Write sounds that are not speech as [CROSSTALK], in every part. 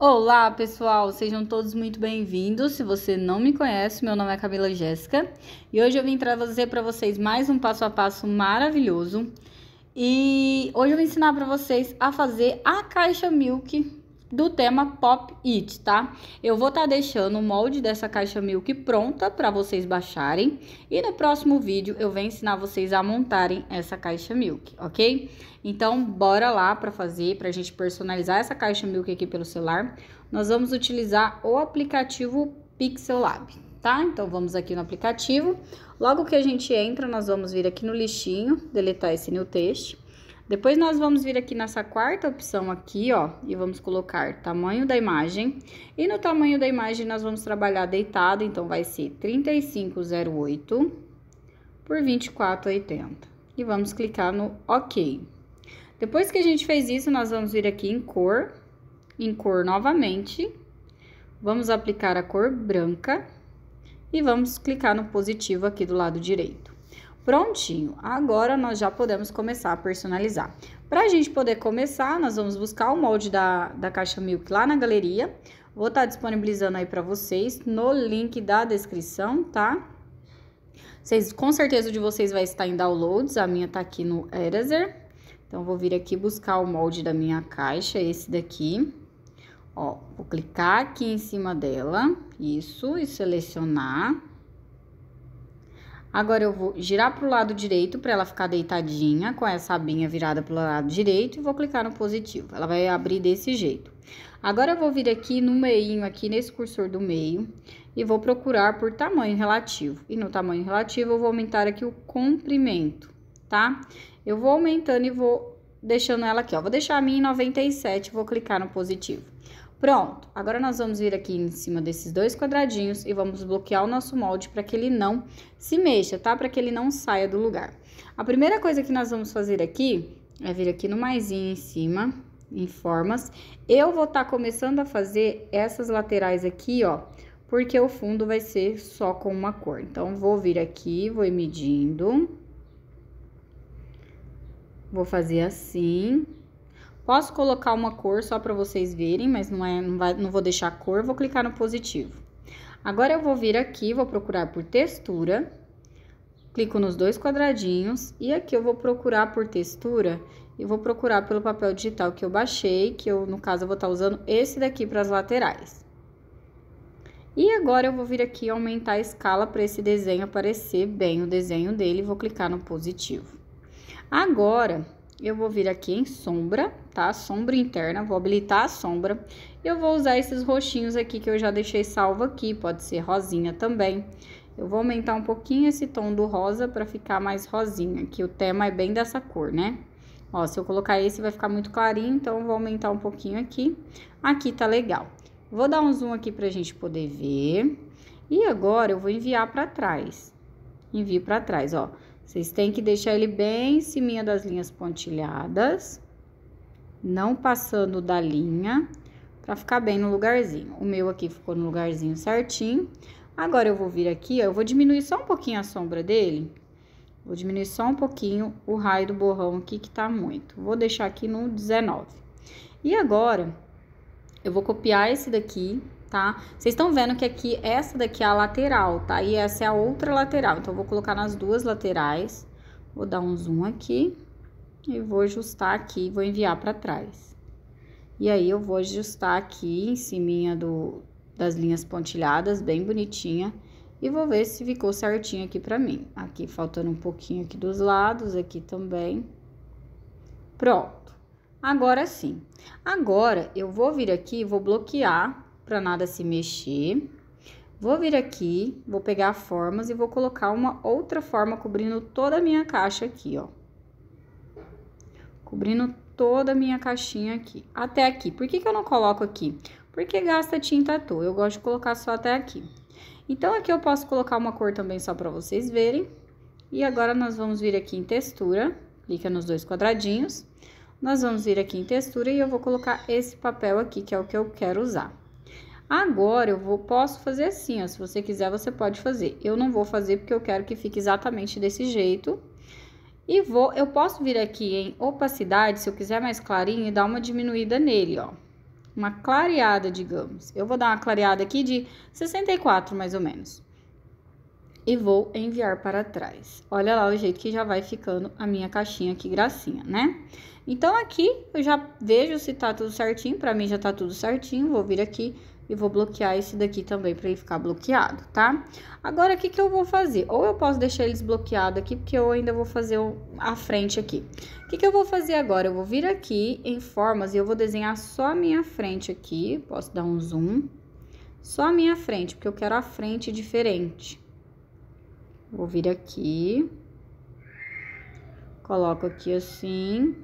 Olá, pessoal, sejam todos muito bem-vindos. Se você não me conhece, meu nome é Camila Jéssica e hoje eu vim trazer para vocês mais um passo a passo maravilhoso. E hoje eu vou ensinar para vocês a fazer a caixa milk do tema Pop It, tá? Eu vou estar tá deixando o molde dessa caixa milk pronta para vocês baixarem e no próximo vídeo eu venho ensinar vocês a montarem essa caixa milk, ok? Então, bora lá para fazer, para a gente personalizar essa caixa milk aqui pelo celular. Nós vamos utilizar o aplicativo Pixel Lab, tá? Então, vamos aqui no aplicativo. Logo que a gente entra, nós vamos vir aqui no lixinho, deletar esse new text depois nós vamos vir aqui nessa quarta opção aqui, ó, e vamos colocar tamanho da imagem. E no tamanho da imagem nós vamos trabalhar deitado, então vai ser 3508 por 2480. E vamos clicar no OK. Depois que a gente fez isso, nós vamos vir aqui em cor, em cor novamente. Vamos aplicar a cor branca e vamos clicar no positivo aqui do lado direito. Prontinho, agora nós já podemos começar a personalizar. Para a gente poder começar, nós vamos buscar o molde da, da caixa Milk lá na galeria. Vou estar tá disponibilizando aí para vocês no link da descrição, tá? Vocês, com certeza de vocês vai estar em downloads, a minha tá aqui no Eraser. Então, vou vir aqui buscar o molde da minha caixa, esse daqui. Ó, vou clicar aqui em cima dela, isso, e selecionar. Agora eu vou girar para o lado direito para ela ficar deitadinha com essa abinha virada para o lado direito e vou clicar no positivo. Ela vai abrir desse jeito. Agora eu vou vir aqui no meio aqui nesse cursor do meio e vou procurar por tamanho relativo. E no tamanho relativo eu vou aumentar aqui o comprimento, tá? Eu vou aumentando e vou deixando ela aqui, ó. Vou deixar a minha em 97, vou clicar no positivo. Pronto, agora nós vamos vir aqui em cima desses dois quadradinhos e vamos bloquear o nosso molde para que ele não se mexa, tá? Para que ele não saia do lugar. A primeira coisa que nós vamos fazer aqui é vir aqui no maisinho em cima, em formas. Eu vou estar tá começando a fazer essas laterais aqui, ó, porque o fundo vai ser só com uma cor. Então, vou vir aqui, vou ir medindo. Vou fazer assim. Posso colocar uma cor só para vocês verem, mas não, é, não, vai, não vou deixar cor, vou clicar no positivo. Agora eu vou vir aqui, vou procurar por textura, clico nos dois quadradinhos e aqui eu vou procurar por textura e vou procurar pelo papel digital que eu baixei, que eu, no caso, eu vou estar tá usando esse daqui para as laterais. E agora eu vou vir aqui aumentar a escala para esse desenho aparecer bem o desenho dele, vou clicar no positivo. Agora, eu vou vir aqui em sombra tá? Sombra interna, vou habilitar a sombra. E eu vou usar esses roxinhos aqui que eu já deixei salvo aqui, pode ser rosinha também. Eu vou aumentar um pouquinho esse tom do rosa para ficar mais rosinha, que o tema é bem dessa cor, né? Ó, se eu colocar esse vai ficar muito clarinho, então eu vou aumentar um pouquinho aqui. Aqui tá legal. Vou dar um zoom aqui pra gente poder ver. E agora eu vou enviar para trás. Envio para trás, ó. Vocês têm que deixar ele bem em cima das linhas pontilhadas não passando da linha, pra ficar bem no lugarzinho. O meu aqui ficou no lugarzinho certinho. Agora eu vou vir aqui, ó, eu vou diminuir só um pouquinho a sombra dele. Vou diminuir só um pouquinho o raio do borrão aqui, que tá muito. Vou deixar aqui no 19. E agora, eu vou copiar esse daqui, tá? Vocês estão vendo que aqui, essa daqui é a lateral, tá? E essa é a outra lateral. Então, eu vou colocar nas duas laterais. Vou dar um zoom aqui e vou ajustar aqui, vou enviar para trás. E aí, eu vou ajustar aqui em cima do, das linhas pontilhadas, bem bonitinha. E vou ver se ficou certinho aqui pra mim. Aqui, faltando um pouquinho aqui dos lados, aqui também. Pronto. Agora sim. Agora, eu vou vir aqui, vou bloquear pra nada se mexer. Vou vir aqui, vou pegar formas e vou colocar uma outra forma cobrindo toda a minha caixa aqui, ó cobrindo toda a minha caixinha aqui, até aqui. Por que, que eu não coloco aqui? Porque gasta tinta à toa, eu gosto de colocar só até aqui. Então, aqui eu posso colocar uma cor também só para vocês verem. E agora, nós vamos vir aqui em textura, clica nos dois quadradinhos. Nós vamos vir aqui em textura e eu vou colocar esse papel aqui, que é o que eu quero usar. Agora, eu vou, posso fazer assim, ó, se você quiser, você pode fazer. Eu não vou fazer porque eu quero que fique exatamente desse jeito, e vou, eu posso vir aqui em opacidade, se eu quiser mais clarinho, e dar uma diminuída nele, ó. Uma clareada, digamos. Eu vou dar uma clareada aqui de 64, mais ou menos. E vou enviar para trás. Olha lá o jeito que já vai ficando a minha caixinha, que gracinha, né? Então, aqui eu já vejo se tá tudo certinho. Pra mim já tá tudo certinho. Vou vir aqui e vou bloquear esse daqui também para ele ficar bloqueado, tá? Agora, o que, que eu vou fazer? Ou eu posso deixar ele desbloqueado aqui, porque eu ainda vou fazer a frente aqui. O que, que eu vou fazer agora? Eu vou vir aqui em formas e eu vou desenhar só a minha frente aqui. Posso dar um zoom. Só a minha frente, porque eu quero a frente diferente. Vou vir aqui. Coloco aqui assim.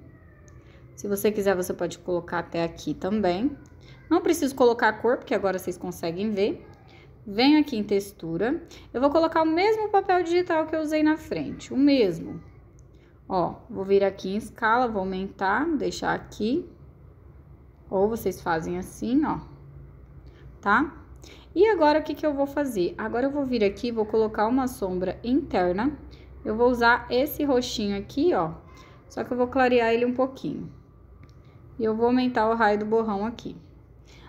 Se você quiser, você pode colocar até aqui também. Não preciso colocar cor, porque agora vocês conseguem ver. Venho aqui em textura. Eu vou colocar o mesmo papel digital que eu usei na frente, o mesmo. Ó, vou vir aqui em escala, vou aumentar, deixar aqui. Ou vocês fazem assim, ó. Tá? E agora, o que que eu vou fazer? Agora, eu vou vir aqui, vou colocar uma sombra interna. Eu vou usar esse roxinho aqui, ó. Só que eu vou clarear ele um pouquinho. E eu vou aumentar o raio do borrão aqui.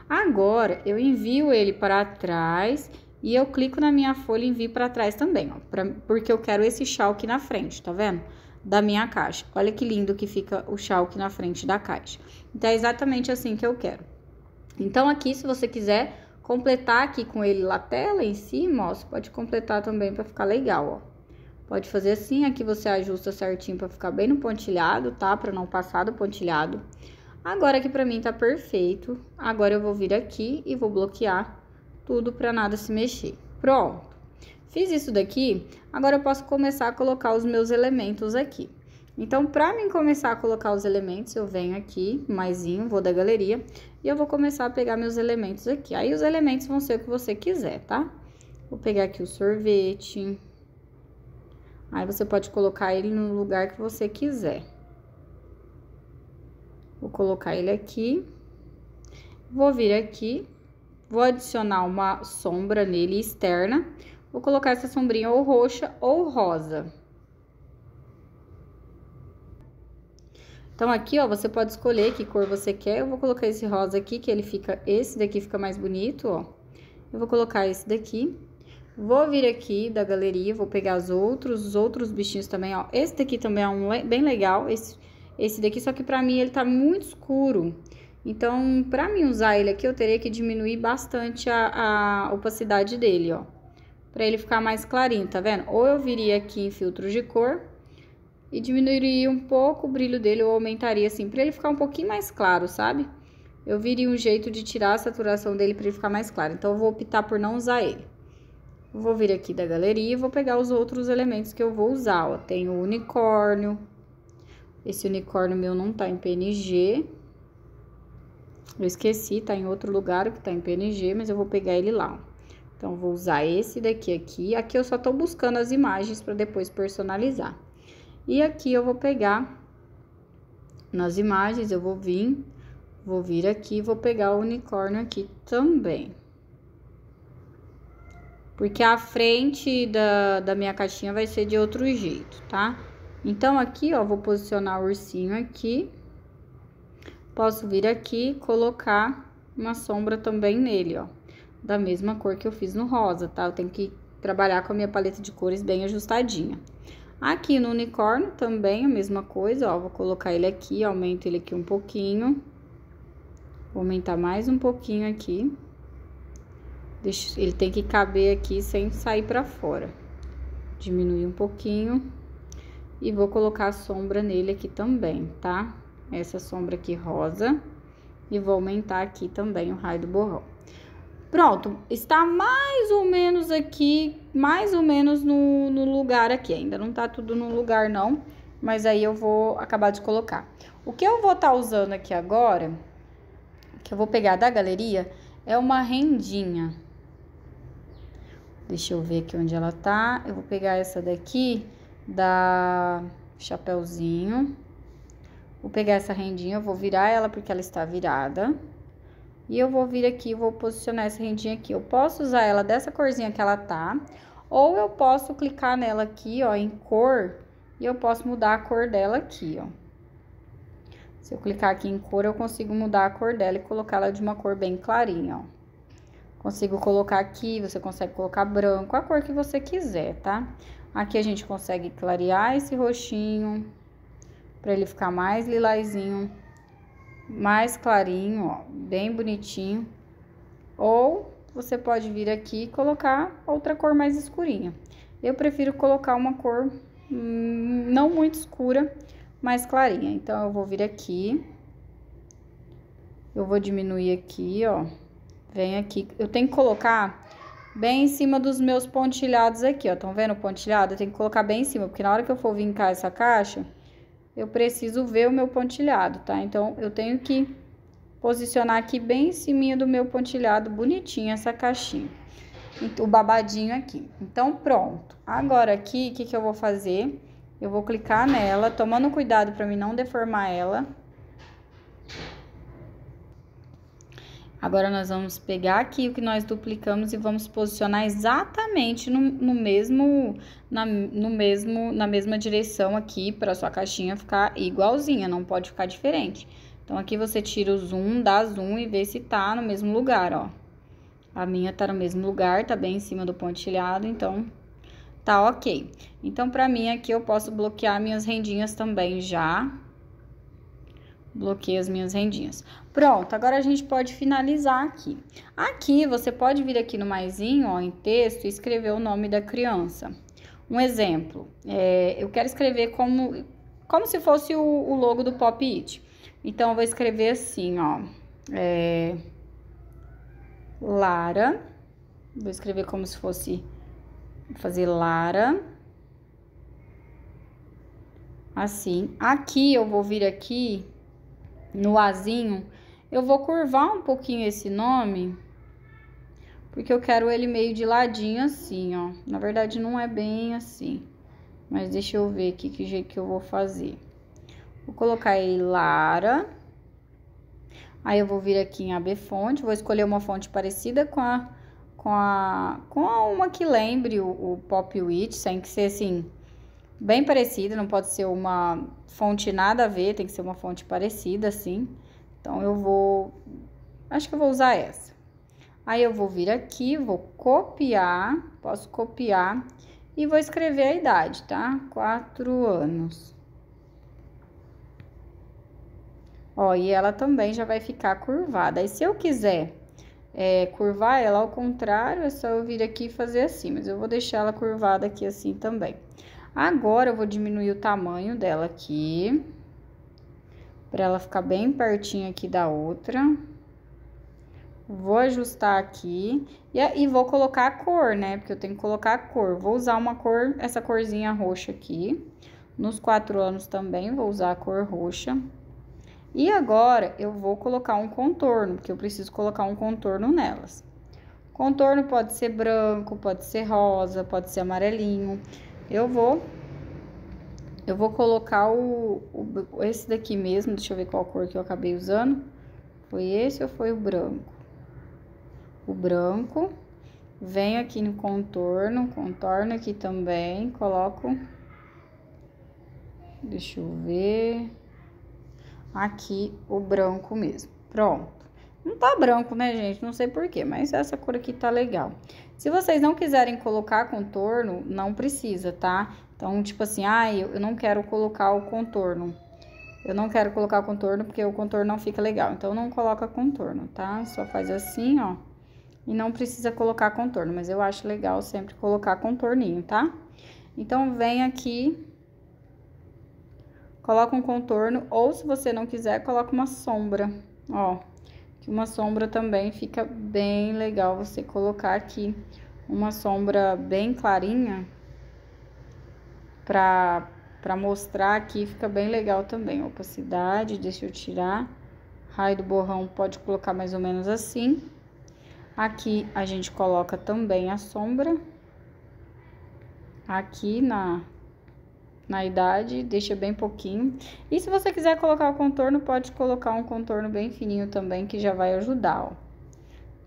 Agora eu envio ele para trás e eu clico na minha folha e envio para trás também, ó, pra, porque eu quero esse chalk na frente, tá vendo? Da minha caixa. Olha que lindo que fica o chalk na frente da caixa. Então é exatamente assim que eu quero. Então aqui, se você quiser completar aqui com ele lapela em cima, ó, você pode completar também para ficar legal, ó. Pode fazer assim, aqui você ajusta certinho para ficar bem no pontilhado, tá? Para não passar do pontilhado. Agora que pra mim tá perfeito, agora eu vou vir aqui e vou bloquear tudo pra nada se mexer. Pronto. Fiz isso daqui, agora eu posso começar a colocar os meus elementos aqui. Então, para mim começar a colocar os elementos, eu venho aqui, maisinho, vou da galeria, e eu vou começar a pegar meus elementos aqui. Aí, os elementos vão ser o que você quiser, tá? Vou pegar aqui o sorvete. Aí, você pode colocar ele no lugar que você quiser. Vou colocar ele aqui. Vou vir aqui, vou adicionar uma sombra nele externa. Vou colocar essa sombrinha ou roxa ou rosa. Então, aqui, ó, você pode escolher que cor você quer. Eu vou colocar esse rosa aqui, que ele fica... Esse daqui fica mais bonito, ó. Eu vou colocar esse daqui. Vou vir aqui da galeria, vou pegar os outros, os outros bichinhos também, ó. Esse daqui também é um bem legal, esse esse daqui, só que pra mim ele tá muito escuro. Então, pra mim usar ele aqui, eu teria que diminuir bastante a, a opacidade dele, ó. Pra ele ficar mais clarinho, tá vendo? Ou eu viria aqui em filtro de cor e diminuiria um pouco o brilho dele, ou aumentaria assim, pra ele ficar um pouquinho mais claro, sabe? Eu viria um jeito de tirar a saturação dele pra ele ficar mais claro. Então, eu vou optar por não usar ele. Vou vir aqui da galeria e vou pegar os outros elementos que eu vou usar, ó. Tem o unicórnio, esse unicórnio meu não tá em PNG. Eu esqueci, tá em outro lugar que tá em PNG, mas eu vou pegar ele lá. Então, vou usar esse daqui aqui. Aqui eu só tô buscando as imagens para depois personalizar. E aqui eu vou pegar nas imagens, eu vou vir, vou vir aqui, vou pegar o unicórnio aqui também. Porque a frente da, da minha caixinha vai ser de outro jeito, tá? Tá? Então, aqui, ó, vou posicionar o ursinho aqui. Posso vir aqui colocar uma sombra também nele, ó. Da mesma cor que eu fiz no rosa, tá? Eu tenho que trabalhar com a minha paleta de cores bem ajustadinha. Aqui no unicórnio também a mesma coisa, ó. Vou colocar ele aqui, aumento ele aqui um pouquinho. Vou aumentar mais um pouquinho aqui. Deixa, ele tem que caber aqui sem sair pra fora. Diminuir um pouquinho. E vou colocar a sombra nele aqui também, tá? Essa sombra aqui rosa. E vou aumentar aqui também o raio do borrão. Pronto, está mais ou menos aqui, mais ou menos no, no lugar aqui. Ainda não tá tudo no lugar, não. Mas aí eu vou acabar de colocar. O que eu vou estar tá usando aqui agora, que eu vou pegar da galeria, é uma rendinha. Deixa eu ver aqui onde ela tá. Eu vou pegar essa daqui da chapéuzinho. Vou pegar essa rendinha, eu vou virar ela porque ela está virada. E eu vou vir aqui, vou posicionar essa rendinha aqui. Eu posso usar ela dessa corzinha que ela tá, ou eu posso clicar nela aqui, ó, em cor, e eu posso mudar a cor dela aqui, ó. Se eu clicar aqui em cor, eu consigo mudar a cor dela e colocá-la de uma cor bem clarinha, ó. Consigo colocar aqui, você consegue colocar branco, a cor que você quiser, tá? Aqui a gente consegue clarear esse roxinho, para ele ficar mais lilazinho, mais clarinho, ó, bem bonitinho. Ou você pode vir aqui e colocar outra cor mais escurinha. Eu prefiro colocar uma cor hum, não muito escura, mais clarinha. Então, eu vou vir aqui, eu vou diminuir aqui, ó, vem aqui. Eu tenho que colocar bem em cima dos meus pontilhados aqui, ó. Estão vendo o pontilhado? Eu tenho que colocar bem em cima, porque na hora que eu for vincar essa caixa, eu preciso ver o meu pontilhado, tá? Então, eu tenho que posicionar aqui bem em cima do meu pontilhado, bonitinho essa caixinha. O babadinho aqui. Então, pronto. Agora aqui, o que que eu vou fazer? Eu vou clicar nela, tomando cuidado para mim não deformar ela. Agora, nós vamos pegar aqui o que nós duplicamos e vamos posicionar exatamente no, no mesmo, na, no mesmo, na mesma direção aqui, para sua caixinha ficar igualzinha, não pode ficar diferente. Então, aqui você tira o zoom, dá zoom e vê se tá no mesmo lugar, ó. A minha tá no mesmo lugar, tá bem em cima do pontilhado, então tá ok. Então, pra mim aqui eu posso bloquear minhas rendinhas também já, bloqueei as minhas rendinhas. Pronto, agora a gente pode finalizar aqui. Aqui, você pode vir aqui no maisinho, ó, em texto, e escrever o nome da criança. Um exemplo, é, eu quero escrever como, como se fosse o, o, logo do Pop It. Então, eu vou escrever assim, ó, é, Lara, vou escrever como se fosse, vou fazer Lara, assim. Aqui, eu vou vir aqui no azinho, eu vou curvar um pouquinho esse nome, porque eu quero ele meio de ladinho assim, ó. Na verdade, não é bem assim, mas deixa eu ver aqui que jeito que eu vou fazer. Vou colocar aí Lara. Aí eu vou vir aqui em AB fonte, vou escolher uma fonte parecida com a com a com a uma que lembre o, o Pop Witch, tem que ser assim bem parecida, não pode ser uma fonte nada a ver, tem que ser uma fonte parecida assim. Então eu vou, acho que eu vou usar essa. Aí eu vou vir aqui, vou copiar, posso copiar e vou escrever a idade, tá? Quatro anos. Ó, e ela também já vai ficar curvada. E se eu quiser é, curvar ela ao contrário, é só eu vir aqui e fazer assim, mas eu vou deixar ela curvada aqui assim também. Agora, eu vou diminuir o tamanho dela aqui, para ela ficar bem pertinho aqui da outra. Vou ajustar aqui e, e vou colocar a cor, né? Porque eu tenho que colocar a cor. Vou usar uma cor, essa corzinha roxa aqui. Nos quatro anos também vou usar a cor roxa. E agora, eu vou colocar um contorno, porque eu preciso colocar um contorno nelas. Contorno pode ser branco, pode ser rosa, pode ser amarelinho. Eu vou... Eu vou colocar o, o, esse daqui mesmo, deixa eu ver qual cor que eu acabei usando. Foi esse ou foi o branco? O branco. Venho aqui no contorno, contorno aqui também, coloco... Deixa eu ver... Aqui o branco mesmo. Pronto. Não tá branco, né, gente? Não sei porquê, mas essa cor aqui tá legal. Se vocês não quiserem colocar contorno, não precisa, tá? Então, tipo assim, ah, eu não quero colocar o contorno. Eu não quero colocar contorno porque o contorno não fica legal. Então, não coloca contorno, tá? Só faz assim, ó. E não precisa colocar contorno, mas eu acho legal sempre colocar contorninho, tá? Então, vem aqui, coloca um contorno, ou se você não quiser, coloca uma sombra, ó que uma sombra também fica bem legal você colocar aqui. Uma sombra bem clarinha pra, pra mostrar aqui, fica bem legal também. Opacidade, deixa eu tirar. Raio do borrão pode colocar mais ou menos assim. Aqui a gente coloca também a sombra. Aqui na, na idade, deixa bem pouquinho. E se você quiser colocar o contorno, pode colocar um contorno bem fininho também, que já vai ajudar, ó.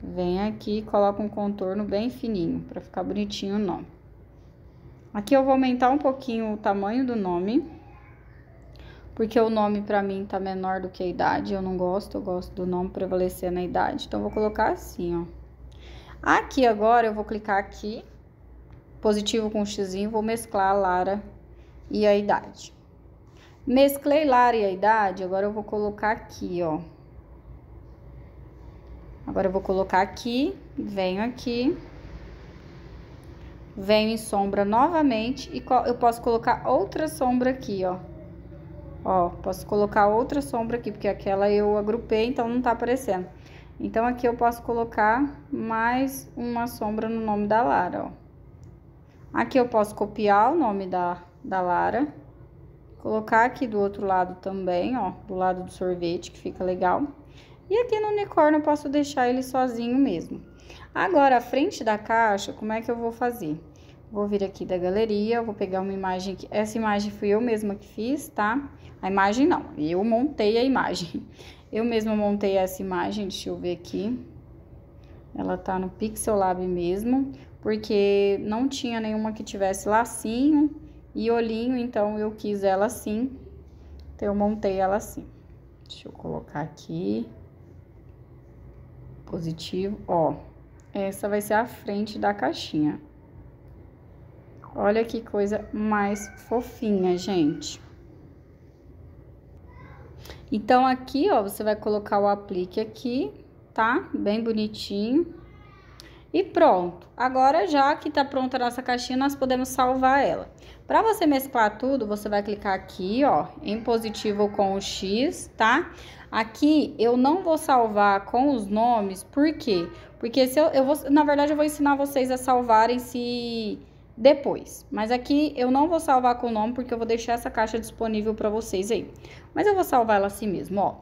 Vem aqui e coloca um contorno bem fininho, pra ficar bonitinho o nome. Aqui eu vou aumentar um pouquinho o tamanho do nome, porque o nome pra mim tá menor do que a idade, eu não gosto, eu gosto do nome prevalecer na idade. Então, vou colocar assim, ó. Aqui agora, eu vou clicar aqui, positivo com um xizinho, vou mesclar a Lara e a idade. Mesclei lar e a idade, agora eu vou colocar aqui, ó. Agora eu vou colocar aqui, venho aqui, venho em sombra novamente e eu posso colocar outra sombra aqui, ó. Ó, posso colocar outra sombra aqui, porque aquela eu agrupei, então não tá aparecendo. Então, aqui eu posso colocar mais uma sombra no nome da Lara, ó. Aqui eu posso copiar o nome da da Lara. Colocar aqui do outro lado também, ó, do lado do sorvete, que fica legal. E aqui no unicórnio eu posso deixar ele sozinho mesmo. Agora, a frente da caixa, como é que eu vou fazer? Vou vir aqui da galeria, vou pegar uma imagem que... Essa imagem fui eu mesma que fiz, tá? A imagem não, eu montei a imagem. [LAUGHS] Eu mesma montei essa imagem, deixa eu ver aqui. Ela tá no Pixel Lab mesmo, porque não tinha nenhuma que tivesse lacinho e olhinho, então eu quis ela assim, então eu montei ela assim. Deixa eu colocar aqui, positivo, ó, essa vai ser a frente da caixinha. Olha que coisa mais fofinha, gente. Então, aqui, ó, você vai colocar o aplique aqui, tá? Bem bonitinho. E pronto. Agora, já que está pronta a nossa caixinha, nós podemos salvar ela. Para você mesclar tudo, você vai clicar aqui, ó, em positivo com o X, tá? Aqui eu não vou salvar com os nomes, por quê? Porque se eu, eu vou, na verdade, eu vou ensinar vocês a salvarem se depois. Mas aqui eu não vou salvar com o nome, porque eu vou deixar essa caixa disponível para vocês aí. Mas eu vou salvar ela assim mesmo, ó.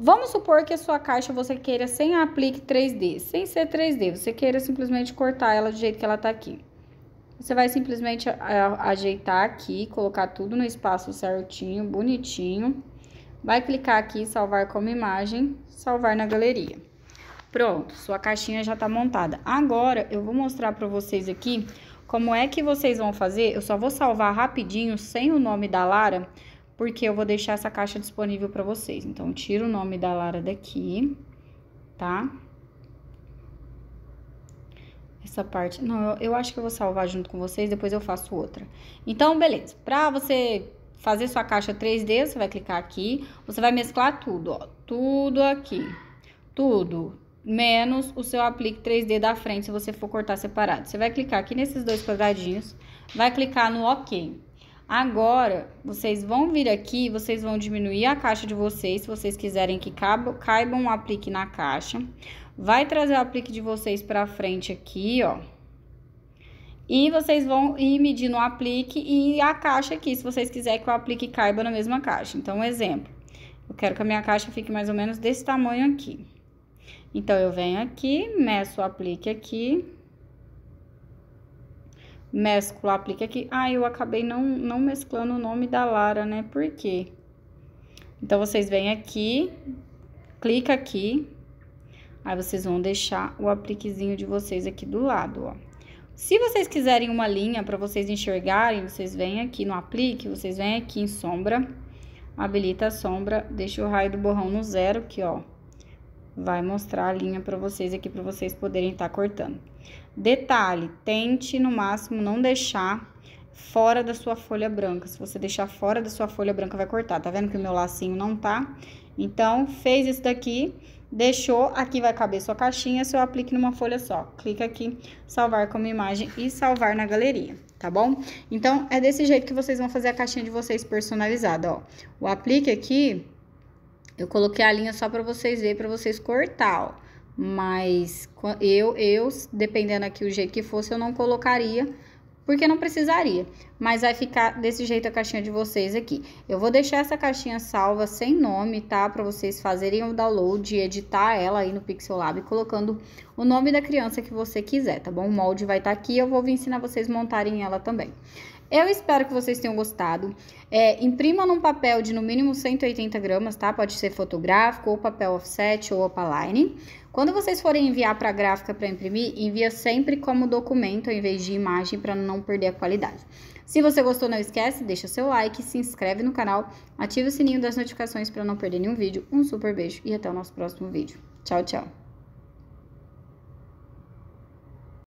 Vamos supor que a sua caixa você queira sem aplique 3D, sem ser 3D, você queira simplesmente cortar ela do jeito que ela tá aqui. Você vai simplesmente ajeitar aqui, colocar tudo no espaço certinho, bonitinho. Vai clicar aqui, salvar como imagem, salvar na galeria. Pronto, sua caixinha já tá montada. Agora, eu vou mostrar para vocês aqui como é que vocês vão fazer. Eu só vou salvar rapidinho, sem o nome da Lara, porque eu vou deixar essa caixa disponível para vocês. Então, tiro o nome da Lara daqui, tá? Essa parte... Não, eu, acho que eu vou salvar junto com vocês, depois eu faço outra. Então, beleza. Pra você fazer sua caixa 3D, você vai clicar aqui, você vai mesclar tudo, ó, tudo aqui, tudo, menos o seu aplique 3D da frente, se você for cortar separado. Você vai clicar aqui nesses dois quadradinhos, vai clicar no OK. Agora, vocês vão vir aqui, vocês vão diminuir a caixa de vocês, se vocês quiserem que caiba, o um aplique na caixa. Vai trazer o aplique de vocês pra frente aqui, ó. E vocês vão ir medindo o aplique e a caixa aqui, se vocês quiserem que o aplique caiba na mesma caixa. Então, um exemplo. Eu quero que a minha caixa fique mais ou menos desse tamanho aqui. Então, eu venho aqui, meço o aplique aqui, mesclo, aplique aqui. Ah, eu acabei não, não mesclando o nome da Lara, né? Por quê? Então, vocês vêm aqui, clica aqui, aí vocês vão deixar o apliquezinho de vocês aqui do lado, ó. Se vocês quiserem uma linha para vocês enxergarem, vocês vêm aqui no aplique, vocês vêm aqui em sombra, habilita a sombra, deixa o raio do borrão no zero aqui, ó. Vai mostrar a linha para vocês aqui, para vocês poderem estar tá cortando. Detalhe, tente no máximo não deixar fora da sua folha branca. Se você deixar fora da sua folha branca, vai cortar. Tá vendo que o meu lacinho não tá? Então, fez isso daqui, deixou, aqui vai caber sua caixinha, seu aplique numa folha só. Clica aqui, salvar como imagem e salvar na galeria, tá bom? Então, é desse jeito que vocês vão fazer a caixinha de vocês personalizada, ó. O aplique aqui, eu coloquei a linha só pra vocês verem, pra vocês cortar, ó. Mas eu, eu, dependendo aqui o jeito que fosse, eu não colocaria, porque não precisaria. Mas vai ficar desse jeito a caixinha de vocês aqui. Eu vou deixar essa caixinha salva sem nome, tá? Para vocês fazerem o download e editar ela aí no Pixel Lab, colocando o nome da criança que você quiser, tá bom? O molde vai estar tá aqui, eu vou ensinar vocês montarem ela também. Eu espero que vocês tenham gostado. É, imprima num papel de no mínimo 180 gramas, tá? Pode ser fotográfico, ou papel offset, ou opaline. Quando vocês forem enviar para a gráfica para imprimir, envia sempre como documento ao invés de imagem para não perder a qualidade. Se você gostou, não esquece, deixa seu like, se inscreve no canal, ativa o sininho das notificações para não perder nenhum vídeo. Um super beijo e até o nosso próximo vídeo. Tchau, tchau!